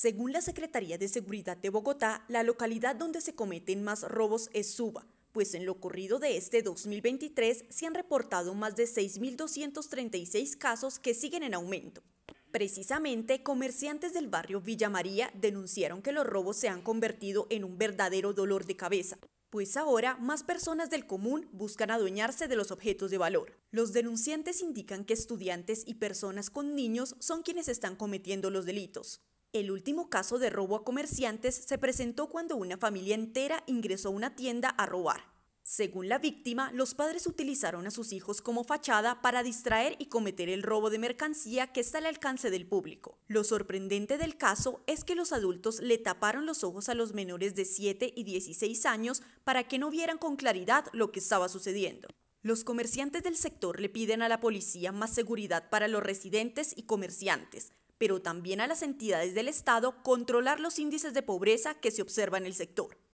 Según la Secretaría de Seguridad de Bogotá, la localidad donde se cometen más robos es Suba, pues en lo ocurrido de este 2023 se han reportado más de 6.236 casos que siguen en aumento. Precisamente, comerciantes del barrio Villa María denunciaron que los robos se han convertido en un verdadero dolor de cabeza, pues ahora más personas del común buscan adueñarse de los objetos de valor. Los denunciantes indican que estudiantes y personas con niños son quienes están cometiendo los delitos. El último caso de robo a comerciantes se presentó cuando una familia entera ingresó a una tienda a robar. Según la víctima, los padres utilizaron a sus hijos como fachada para distraer y cometer el robo de mercancía que está al alcance del público. Lo sorprendente del caso es que los adultos le taparon los ojos a los menores de 7 y 16 años para que no vieran con claridad lo que estaba sucediendo. Los comerciantes del sector le piden a la policía más seguridad para los residentes y comerciantes, pero también a las entidades del Estado controlar los índices de pobreza que se observa en el sector.